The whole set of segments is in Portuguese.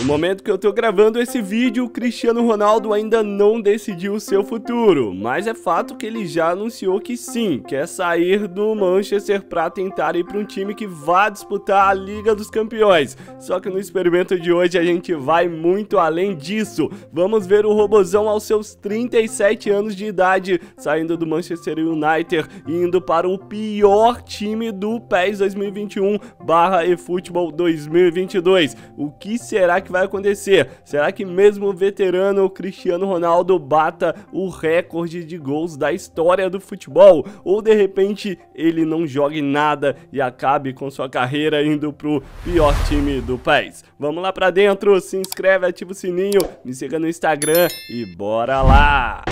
No momento que eu tô gravando esse vídeo, o Cristiano Ronaldo ainda não decidiu o seu futuro, mas é fato que ele já anunciou que sim, quer sair do Manchester para tentar ir para um time que vá disputar a Liga dos Campeões. Só que no experimento de hoje a gente vai muito além disso. Vamos ver o Robozão aos seus 37 anos de idade saindo do Manchester United e indo para o pior time do PES 2021/eFootball 2022. O que será que que vai acontecer? Será que mesmo o veterano Cristiano Ronaldo bata o recorde de gols da história do futebol? Ou de repente ele não jogue nada e acabe com sua carreira indo pro pior time do país? Vamos lá pra dentro, se inscreve, ativa o sininho, me siga no Instagram e bora lá!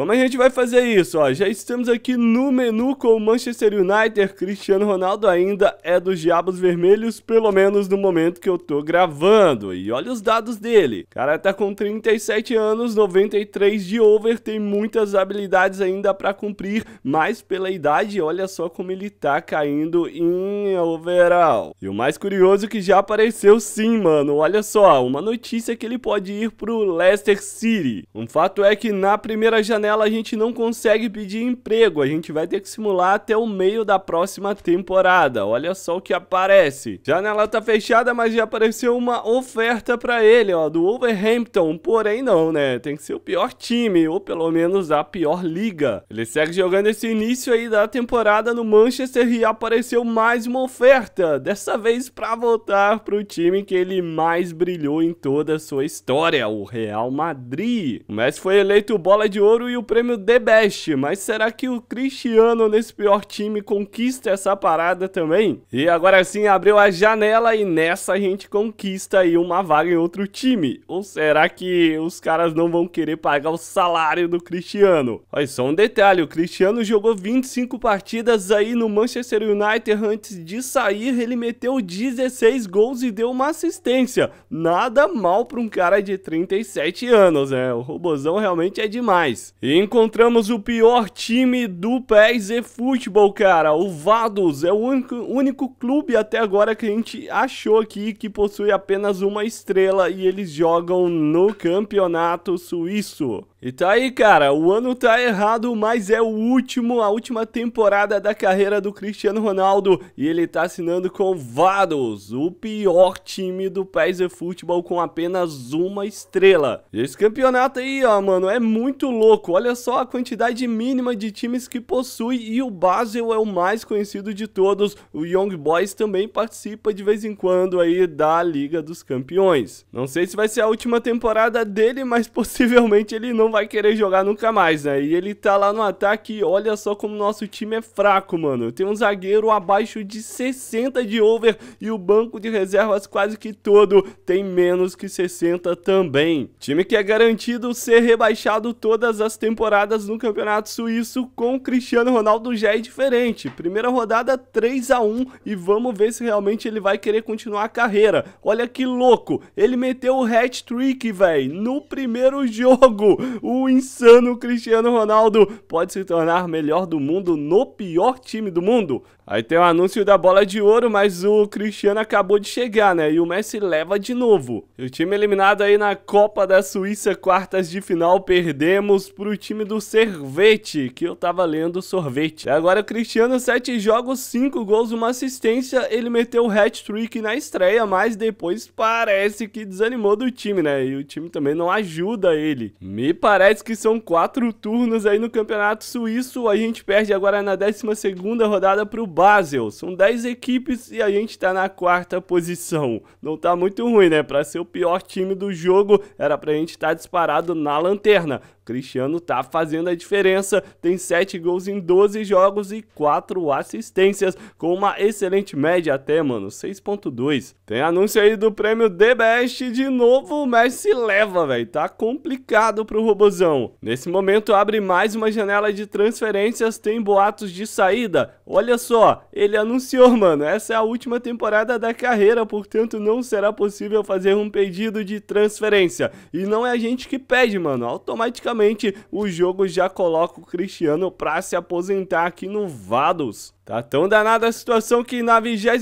Como a gente vai fazer isso? Ó, já estamos aqui no menu com o Manchester United, Cristiano Ronaldo ainda é dos Diabos Vermelhos, pelo menos no momento que eu tô gravando. E olha os dados dele. O cara tá com 37 anos, 93 de over, tem muitas habilidades ainda para cumprir, mas pela idade, olha só como ele tá caindo em overall. E o mais curioso é que já apareceu sim, mano. Olha só, uma notícia que ele pode ir pro Leicester City. Um fato é que na primeira janela nela a gente não consegue pedir emprego, a gente vai ter que simular até o meio da próxima temporada. Olha só o que aparece. Janela tá fechada, mas já apareceu uma oferta para ele, ó, do Wolverhampton. Porém não, né? Tem que ser o pior time, ou pelo menos a pior liga. Ele segue jogando esse início aí da temporada no Manchester e apareceu mais uma oferta, dessa vez para voltar pro time que ele mais brilhou em toda a sua história, o Real Madrid. O Messi foi eleito bola de ouro e o prêmio The Best, mas será que o Cristiano nesse pior time conquista essa parada também? E agora sim abriu a janela e nessa a gente conquista aí uma vaga em outro time. Ou será que os caras não vão querer pagar o salário do Cristiano? Olha só um detalhe, o Cristiano jogou 25 partidas aí no Manchester United antes de sair, ele meteu 16 gols e deu uma assistência. Nada mal para um cara de 37 anos, né? O robozão realmente é demais. E encontramos o pior time do e Futebol, cara. O Vados é o único, único clube até agora que a gente achou aqui que possui apenas uma estrela e eles jogam no campeonato suíço. E tá aí, cara, o ano tá errado, mas é o último, a última temporada da carreira do Cristiano Ronaldo e ele tá assinando com Vados, o pior time do país de futebol com apenas uma estrela. E esse campeonato aí, ó, mano, é muito louco. Olha só a quantidade mínima de times que possui e o Basel é o mais conhecido de todos. O Young Boys também participa de vez em quando aí da Liga dos Campeões. Não sei se vai ser a última temporada dele, mas possivelmente ele não não vai querer jogar nunca mais, né? E ele tá lá no ataque e olha só como nosso time é fraco, mano. Tem um zagueiro abaixo de 60 de over e o banco de reservas quase que todo tem menos que 60 também. Time que é garantido ser rebaixado todas as temporadas no Campeonato Suíço com o Cristiano Ronaldo já é diferente. Primeira rodada 3 a 1 e vamos ver se realmente ele vai querer continuar a carreira. Olha que louco, ele meteu o hat-trick, velho, no primeiro jogo o insano Cristiano Ronaldo pode se tornar melhor do mundo no pior time do mundo? Aí tem o anúncio da bola de ouro, mas o Cristiano acabou de chegar, né? E o Messi leva de novo. E o time eliminado aí na Copa da Suíça, quartas de final, perdemos pro time do Servete, que eu tava lendo sorvete. E agora o Cristiano, sete jogos, cinco gols, uma assistência. Ele meteu o hat-trick na estreia, mas depois parece que desanimou do time, né? E o time também não ajuda ele. Me parece que são quatro turnos aí no Campeonato Suíço. A gente perde agora na 12ª rodada pro Basel. São 10 equipes e a gente está na quarta posição. Não está muito ruim, né? Para ser o pior time do jogo, era para a gente estar tá disparado na lanterna. Cristiano tá fazendo a diferença, tem 7 gols em 12 jogos e 4 assistências, com uma excelente média até, mano, 6.2. Tem anúncio aí do prêmio The Best, de novo o Messi leva, velho, tá complicado pro Robozão. Nesse momento abre mais uma janela de transferências, tem boatos de saída, olha só, ele anunciou, mano, essa é a última temporada da carreira, portanto não será possível fazer um pedido de transferência. E não é a gente que pede, mano, automaticamente realmente o jogo já coloca o Cristiano para se aposentar aqui no Vados. Tá tão danada a situação que na 23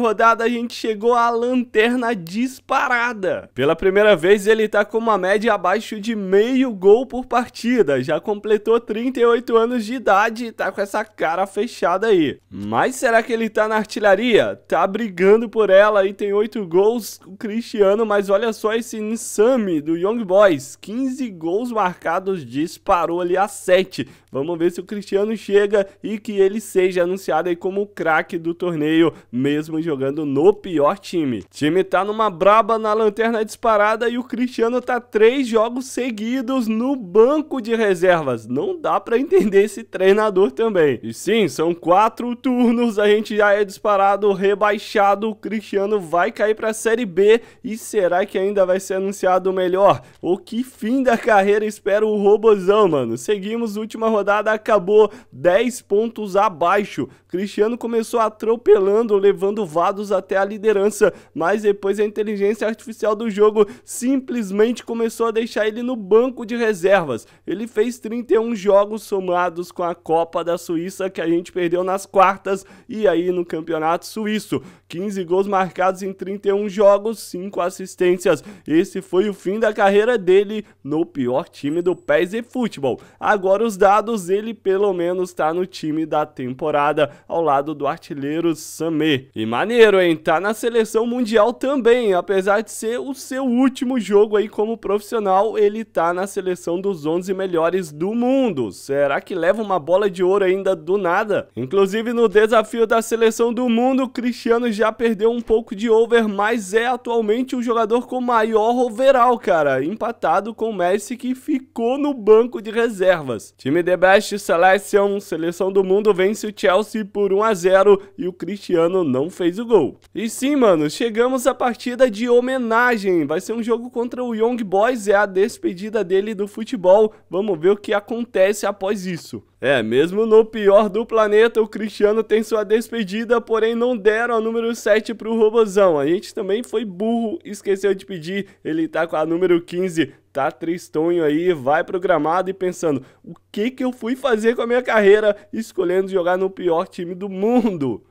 rodada a gente chegou à lanterna disparada. Pela primeira vez ele tá com uma média abaixo de meio gol por partida, já completou 38 anos de idade e tá com essa cara fechada aí. Mas será que ele tá na artilharia? Tá brigando por ela e tem 8 gols o Cristiano, mas olha só esse Insami do Young Boys, 15 gols marcados, disparou ali a 7. Vamos ver se o Cristiano chega e que ele seja no anunciado aí como o craque do torneio, mesmo jogando no pior time. O time tá numa braba na lanterna disparada e o Cristiano tá três jogos seguidos no banco de reservas. Não dá para entender esse treinador também. E sim, são quatro turnos, a gente já é disparado, rebaixado, o Cristiano vai cair para a Série B e será que ainda vai ser anunciado melhor? O que fim da carreira espera o Robozão, mano? Seguimos, última rodada acabou, 10 pontos abaixo, Cristiano começou atropelando, levando Vados até a liderança, mas depois a inteligência artificial do jogo simplesmente começou a deixar ele no banco de reservas. Ele fez 31 jogos somados com a Copa da Suíça que a gente perdeu nas quartas e aí no Campeonato Suíço. 15 gols marcados em 31 jogos, 5 assistências. Esse foi o fim da carreira dele no pior time do PES e futebol. Agora os dados, ele pelo menos está no time da temporada temporada ao lado do artilheiro Samir. E maneiro, hein? Tá na seleção mundial também, apesar de ser o seu último jogo aí como profissional, ele tá na seleção dos 11 melhores do mundo. Será que leva uma bola de ouro ainda do nada? Inclusive no desafio da seleção do mundo, Cristiano já perdeu um pouco de over, mas é atualmente o jogador com maior overall, cara, empatado com o Messi que ficou no banco de reservas. Time The Best Selection, seleção do mundo vence o Chelsea Chelsea por 1 a 0 e o Cristiano não fez o gol. E sim, mano, chegamos à partida de homenagem. Vai ser um jogo contra o Young Boys, é a despedida dele do futebol. Vamos ver o que acontece após isso. É, mesmo no pior do planeta, o Cristiano tem sua despedida, porém não deram a número 7 pro Robozão. A gente também foi burro, esqueceu de pedir, ele tá com a número 15, tá tristonho aí, vai programado e pensando, o que que eu fui fazer com a minha carreira escolhendo jogar no pior time do mundo?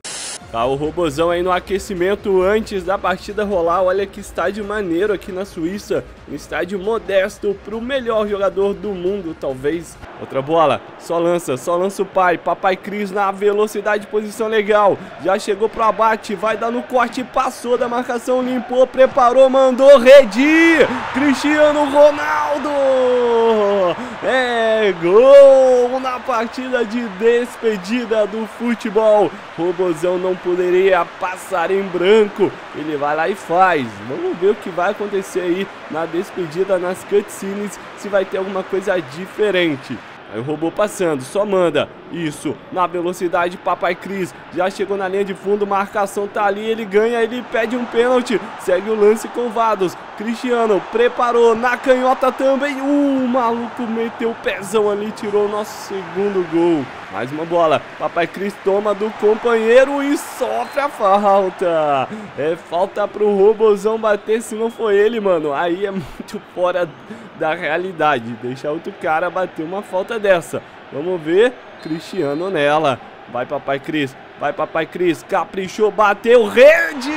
Tá o robozão aí no aquecimento antes da partida rolar. Olha que estádio maneiro aqui na Suíça. Um estádio modesto para o melhor jogador do mundo, talvez. Outra bola. Só lança, só lança o pai. Papai Cris na velocidade, posição legal. Já chegou pro abate, vai dar no corte. Passou da marcação, limpou, preparou, mandou. Redi! Cristiano Ronaldo! É gol! partida de despedida do futebol. Robozão não poderia passar em branco. Ele vai lá e faz. Vamos ver o que vai acontecer aí na despedida, nas cutscenes, se vai ter alguma coisa diferente. Aí o robô passando, só manda. Isso, na velocidade, Papai Cris já chegou na linha de fundo, marcação tá ali, ele ganha, ele pede um pênalti. Segue o lance com Vados. Cristiano preparou na canhota também. Uh, o maluco meteu o pezão ali, tirou o nosso segundo gol. Mais uma bola. Papai Cris toma do companheiro e sofre a falta. É falta pro Robozão bater, se não foi ele, mano. Aí é muito fora da realidade. Deixar outro cara bater uma falta dessa. Vamos ver. Cristiano nela. Vai, Papai Cris. Vai, Papai Cris. Caprichou, bateu, rede!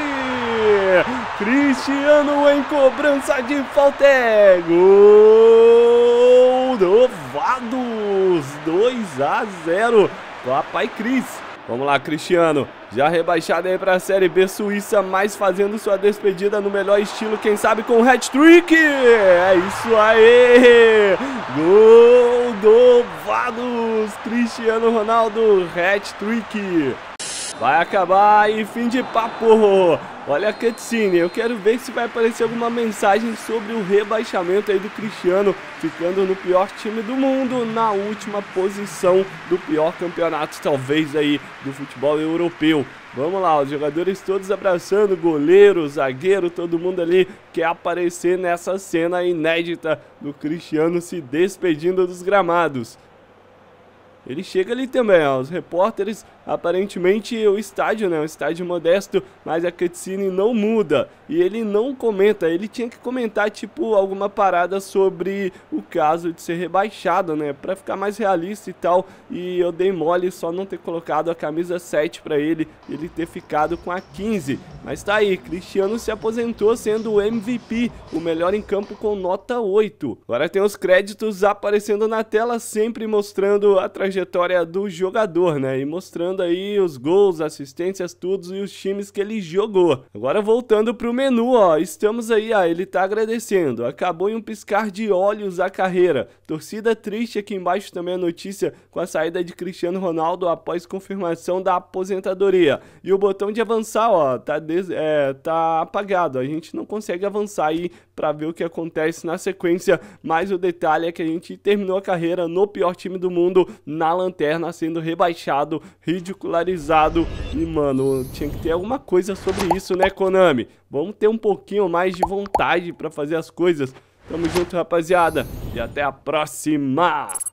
Cristiano em cobrança de falta é gol do Vados, 2 a 0, papai Cris. Vamos lá, Cristiano. Já rebaixado aí para a Série B Suíça, mas fazendo sua despedida no melhor estilo, quem sabe com o hat-trick. É isso aí! Gol do Vados, Cristiano Ronaldo, hat-trick. Vai acabar e fim de papo. Olha a cutscene, eu quero ver se vai aparecer alguma mensagem sobre o rebaixamento aí do Cristiano, ficando no pior time do mundo, na última posição do pior campeonato, talvez aí, do futebol europeu. Vamos lá, os jogadores todos abraçando, goleiro, zagueiro, todo mundo ali quer aparecer nessa cena inédita do Cristiano se despedindo dos gramados. Ele chega ali também, ó, os repórteres Aparentemente o estádio, né, um estádio modesto, mas a cutscene não muda. E ele não comenta, ele tinha que comentar tipo alguma parada sobre o caso de ser rebaixado, né, para ficar mais realista e tal. E eu dei mole só não ter colocado a camisa 7 para ele, ele ter ficado com a 15. Mas tá aí, Cristiano se aposentou sendo o MVP, o melhor em campo com nota 8. Agora tem os créditos aparecendo na tela, sempre mostrando a trajetória do jogador, né, e mostrando contando aí os gols, assistências, tudo e os times que ele jogou. Agora voltando pro menu, ó, estamos aí, a ele tá agradecendo. Acabou em um piscar de olhos a carreira. Torcida triste aqui embaixo também a notícia com a saída de Cristiano Ronaldo após confirmação da aposentadoria. E o botão de avançar, ó, tá, des... é, tá apagado. A gente não consegue avançar aí para ver o que acontece na sequência. Mas o detalhe é que a gente terminou a carreira no pior time do mundo, na lanterna, sendo rebaixado, ridicularizado. E, mano, tinha que ter alguma coisa sobre isso, né, Konami? Vamos ter um pouquinho mais de vontade para fazer as coisas. Tamo junto, rapaziada. E até a próxima!